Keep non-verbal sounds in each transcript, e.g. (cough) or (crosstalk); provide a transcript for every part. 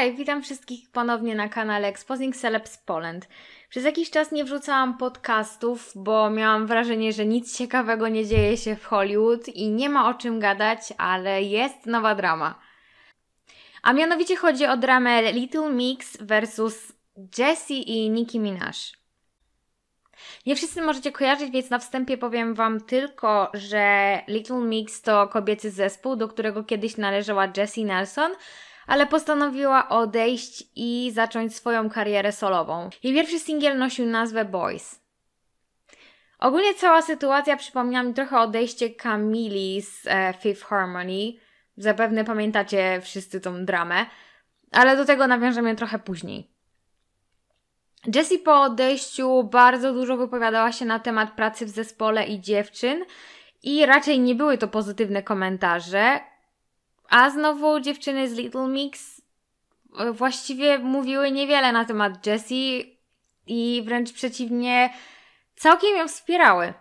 Hej, witam wszystkich ponownie na kanale Exposing Celebs Poland. Przez jakiś czas nie wrzucałam podcastów, bo miałam wrażenie, że nic ciekawego nie dzieje się w Hollywood i nie ma o czym gadać, ale jest nowa drama. A mianowicie chodzi o dramę Little Mix versus Jessie i Nicki Minaj. Nie wszyscy możecie kojarzyć, więc na wstępie powiem Wam tylko, że Little Mix to kobiecy zespół, do którego kiedyś należała Jessie Nelson – ale postanowiła odejść i zacząć swoją karierę solową. Jej pierwszy singiel nosił nazwę Boys. Ogólnie cała sytuacja przypomina mi trochę odejście Camili z e, Fifth Harmony. Zapewne pamiętacie wszyscy tą dramę, ale do tego nawiążemy trochę później. Jessie po odejściu bardzo dużo wypowiadała się na temat pracy w zespole i dziewczyn i raczej nie były to pozytywne komentarze, a znowu dziewczyny z Little Mix e, właściwie mówiły niewiele na temat Jessie i wręcz przeciwnie, całkiem ją wspierały.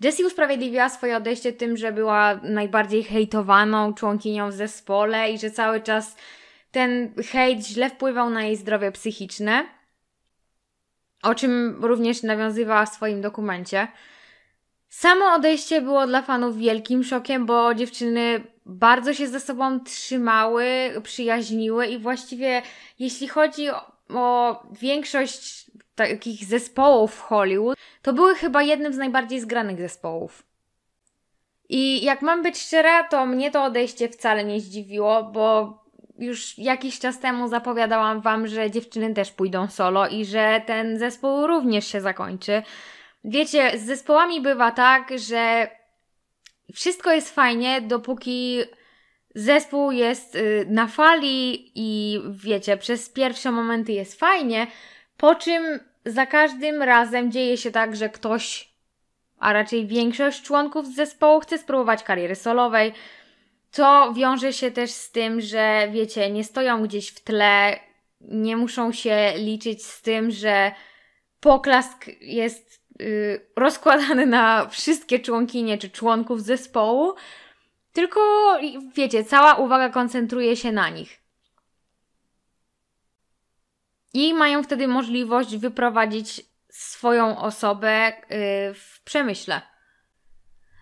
Jessie usprawiedliwiła swoje odejście tym, że była najbardziej hejtowaną członkinią w zespole i że cały czas ten hejt źle wpływał na jej zdrowie psychiczne, o czym również nawiązywała w swoim dokumencie. Samo odejście było dla fanów wielkim szokiem, bo dziewczyny bardzo się ze sobą trzymały, przyjaźniły i właściwie jeśli chodzi o, większość takich zespołów w Hollywood, to były chyba jednym z najbardziej zgranych zespołów. I jak mam być szczera, to mnie to odejście wcale nie zdziwiło, bo już jakiś czas temu zapowiadałam Wam, że dziewczyny też pójdą solo i że ten zespół również się zakończy. Wiecie, z zespołami bywa tak, że wszystko jest fajnie, dopóki zespół jest y, na fali i wiecie, przez pierwsze momenty jest fajnie, po czym za każdym razem dzieje się tak, że ktoś, a raczej większość członków zespołu chce spróbować kariery solowej, co wiąże się też z tym, że wiecie, nie stoją gdzieś w tle, nie muszą się liczyć z tym, że poklask jest Y, rozkładany na wszystkie członkinie czy członków zespołu, tylko wiecie, cała uwaga koncentruje się na nich. I mają wtedy możliwość wyprowadzić swoją osobę y, w przemyśle.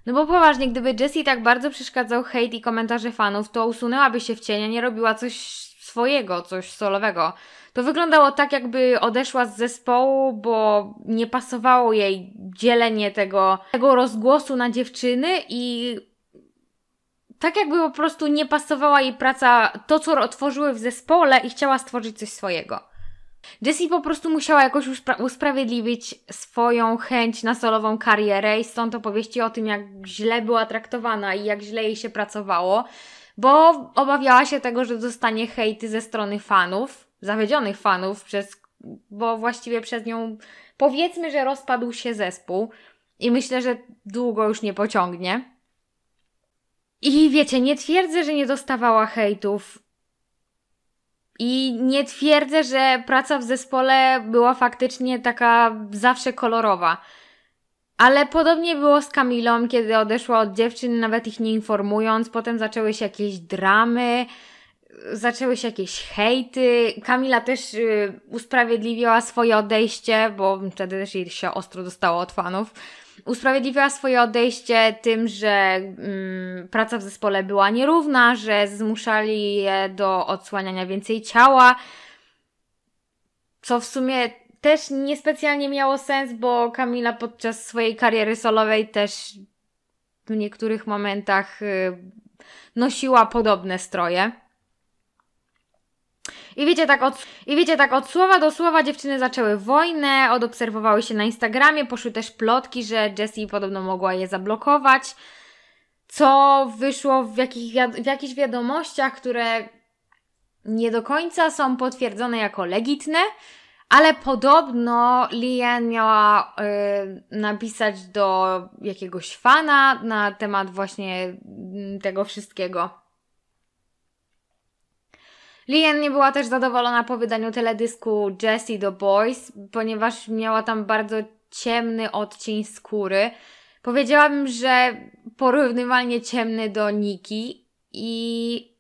No bo poważnie, gdyby Jessie tak bardzo przeszkadzał hejt i komentarze fanów, to usunęłaby się w cienia, nie robiła coś swojego, coś solowego. To wyglądało tak, jakby odeszła z zespołu, bo nie pasowało jej dzielenie tego, tego rozgłosu na dziewczyny i tak jakby po prostu nie pasowała jej praca, to co otworzyły w zespole i chciała stworzyć coś swojego. Jessie po prostu musiała jakoś uspra usprawiedliwić swoją chęć na solową karierę i stąd opowieści o tym, jak źle była traktowana i jak źle jej się pracowało, bo obawiała się tego, że dostanie hejty ze strony fanów, zawiedzionych fanów, przez, bo właściwie przez nią powiedzmy, że rozpadł się zespół i myślę, że długo już nie pociągnie. I wiecie, nie twierdzę, że nie dostawała hejtów. I nie twierdzę, że praca w zespole była faktycznie taka zawsze kolorowa. Ale podobnie było z Kamilą, kiedy odeszła od dziewczyn, nawet ich nie informując. Potem zaczęły się jakieś dramy, zaczęły się jakieś hejty. Kamila też y, usprawiedliwiała swoje odejście, bo wtedy też jej się ostro dostało od fanów. Usprawiedliwiała swoje odejście tym, że mm, praca w zespole była nierówna, że zmuszali je do odsłaniania więcej ciała. Co w sumie też niespecjalnie miało sens, bo Kamila podczas swojej kariery solowej też w niektórych momentach y, nosiła podobne stroje. I wiecie, tak od, I wiecie, tak od słowa do słowa dziewczyny zaczęły wojnę, odobserwowały się na Instagramie, poszły też plotki, że Jessie podobno mogła je zablokować, co wyszło w, jakich, w jakichś wiadomościach, które nie do końca są potwierdzone jako legitne, ale podobno Lian miała y, napisać do jakiegoś fana na temat właśnie mm, tego wszystkiego. Lien nie była też zadowolona po wydaniu teledysku Jessie do Boys, ponieważ miała tam bardzo ciemny odcień skóry. Powiedziałabym, że porównywalnie ciemny do Niki i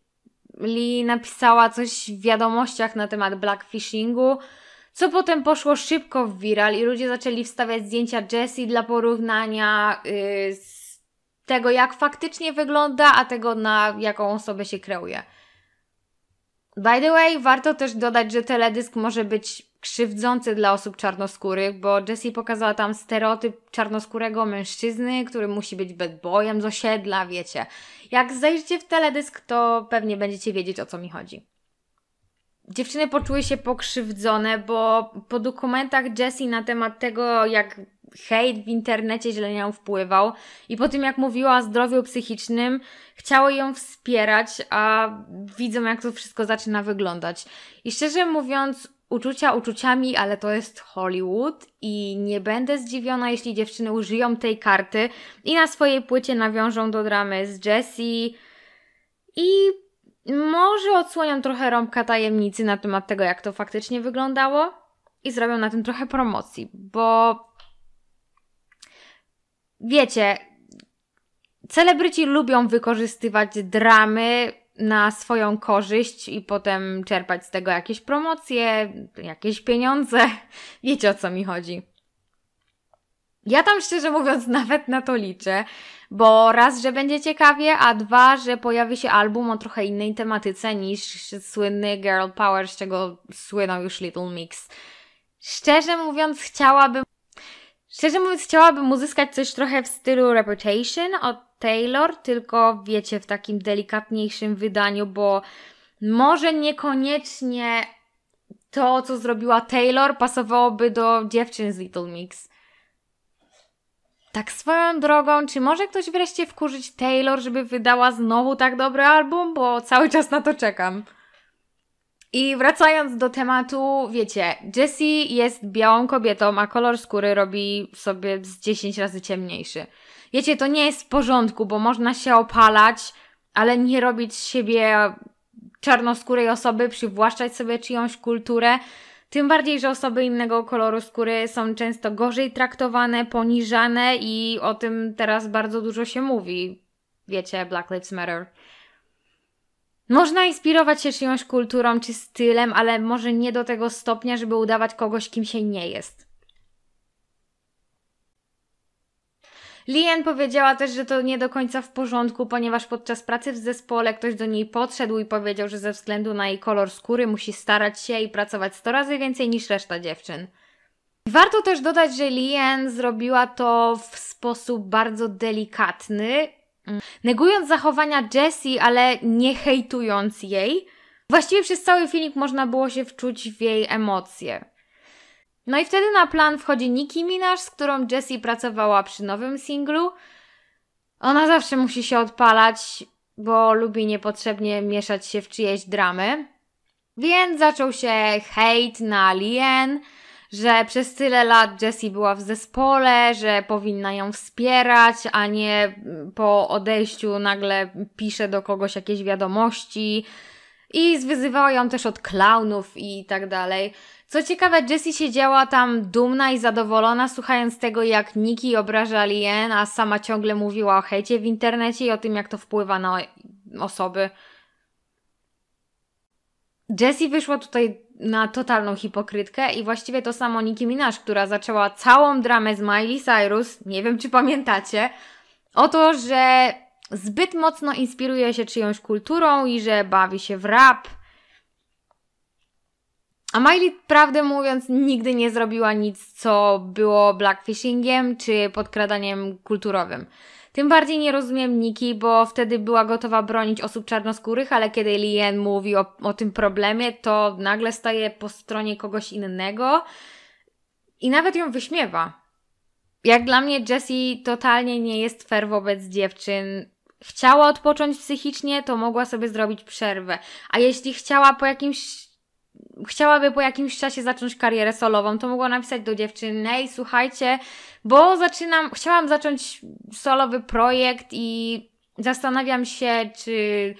Lee napisała coś w wiadomościach na temat blackfishingu, co potem poszło szybko w viral i ludzie zaczęli wstawiać zdjęcia Jessie dla porównania yy, z tego, jak faktycznie wygląda, a tego, na jaką osobę się kreuje. By the way, warto też dodać, że teledysk może być krzywdzący dla osób czarnoskórych, bo Jessie pokazała tam stereotyp czarnoskórego mężczyzny, który musi być bad boyem z osiedla, wiecie. Jak zajrzycie w teledysk, to pewnie będziecie wiedzieć o co mi chodzi. Dziewczyny poczuły się pokrzywdzone, bo po dokumentach Jessie na temat tego, jak hejt w internecie źle na nią wpływał i po tym jak mówiła o zdrowiu psychicznym, chciało ją wspierać, a widzą jak to wszystko zaczyna wyglądać. I szczerze mówiąc, uczucia uczuciami, ale to jest Hollywood i nie będę zdziwiona, jeśli dziewczyny użyją tej karty i na swojej płycie nawiążą do dramy z Jessie i może odsłonią trochę rąbka tajemnicy na temat tego, jak to faktycznie wyglądało i zrobią na tym trochę promocji, bo wiecie, celebryci lubią wykorzystywać dramy na swoją korzyść i potem czerpać z tego jakieś promocje, jakieś pieniądze. (laughs) Wiecie o co mi chodzi. Ja tam szczerze mówiąc (laughs) nawet na to liczę, bo raz, że będzie ciekawie, a dwa, że pojawi się album o trochę innej tematyce niż słynny Girl Power, z czego słynął już Little Mix. Szczerze mówiąc, chciałabym. Szczerze mówiąc, chciałabym uzyskać coś trochę w stylu Reputation od Taylor, tylko wiecie, w takim delikatniejszym wydaniu, bo może niekoniecznie to, co zrobiła Taylor, pasowałoby do dziewczyn z Little Mix. Tak swoją drogą, czy może ktoś wreszcie wkurzyć Taylor, żeby wydała znowu tak dobry album? Bo cały czas na to czekam. I wracając do tematu, wiecie, Jessie jest białą kobietą, a kolor skóry robi sobie z 10 razy ciemniejszy. Wiecie, to nie jest w porządku, bo można się opalać, ale nie robić z siebie czarnoskórej osoby, przywłaszczać sobie czyjąś kulturę. Tym bardziej, że osoby innego koloru skóry są często gorzej traktowane, poniżane i o tym teraz bardzo dużo się mówi. Wiecie, Black Lives Matter. Można inspirować się czyjąś kulturą czy stylem, ale może nie do tego stopnia, żeby udawać kogoś, kim się nie jest. Lien powiedziała też, że to nie do końca w porządku, ponieważ podczas pracy w zespole ktoś do niej podszedł i powiedział, że ze względu na jej kolor skóry musi starać się i pracować 100 razy więcej niż reszta dziewczyn. Warto też dodać, że Lien zrobiła to w sposób bardzo delikatny, mm, negując zachowania Jessie, ale nie hejtując jej. Właściwie przez cały filmik można było się wczuć w jej emocje. No i wtedy na plan wchodzi Nicki Minaj, z którą Jessie pracowała przy nowym singlu. Ona zawsze musi się odpalać, bo lubi niepotrzebnie mieszać się w czyjeś dramy. Więc zaczął się hejt na Lien, że przez tyle lat Jessie była w zespole, że powinna ją wspierać, a nie po odejściu nagle pisze do kogoś jakieś wiadomości, i zwyzywała ją też od klaunów i tak dalej. Co ciekawe, Jessie siedziała tam dumna i zadowolona, słuchając tego, jak Nikki obraża Lien, a sama ciągle mówiła o hejcie w internecie i o tym, jak to wpływa na osoby. Jessie wyszła tutaj na totalną hipokrytkę i właściwie to samo Nicki Minaj, która zaczęła całą dramę z Miley Cyrus, nie wiem czy pamiętacie, o to, że zbyt mocno inspiruje się czyjąś kulturą i że bawi się w rap. A Miley, prawdę mówiąc, nigdy nie zrobiła nic, co było blackfishingiem czy podkradaniem kulturowym. Tym bardziej nie rozumiem Niki, bo wtedy była gotowa bronić osób czarnoskórych, ale kiedy Lien mówi o, o tym problemie, to nagle staje po stronie kogoś innego i nawet ją wyśmiewa. Jak dla mnie Jessie totalnie nie jest fair wobec dziewczyn chciała odpocząć psychicznie, to mogła sobie zrobić przerwę. A jeśli chciała po jakimś chciałaby po jakimś czasie zacząć karierę solową, to mogła napisać do dziewczyny, ej, słuchajcie, bo zaczynam, chciałam zacząć solowy projekt i zastanawiam się, czy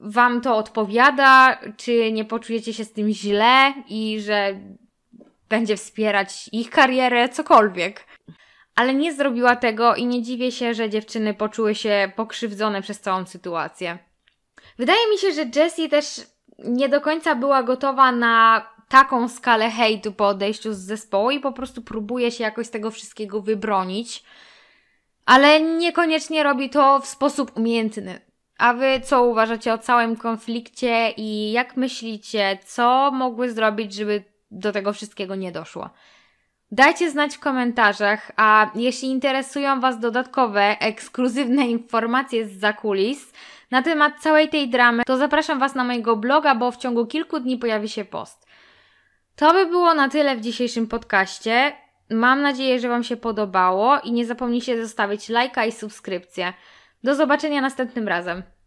wam to odpowiada, czy nie poczujecie się z tym źle i że będzie wspierać ich karierę, cokolwiek ale nie zrobiła tego i nie dziwię się, że dziewczyny poczuły się pokrzywdzone przez całą sytuację. Wydaje mi się, że Jessie też nie do końca była gotowa na taką skalę hejtu po odejściu z zespołu i po prostu próbuje się jakoś z tego wszystkiego wybronić, ale niekoniecznie robi to w sposób umiejętny. A wy co uważacie o całym konflikcie i jak myślicie, co mogły zrobić, żeby do tego wszystkiego nie doszło? Dajcie znać w komentarzach, a jeśli interesują Was dodatkowe, ekskluzywne informacje z zakulis na temat całej tej dramy, to zapraszam Was na mojego bloga, bo w ciągu kilku dni pojawi się post. To by było na tyle w dzisiejszym podcaście. Mam nadzieję, że Wam się podobało i nie zapomnijcie zostawić lajka i subskrypcję. Do zobaczenia następnym razem.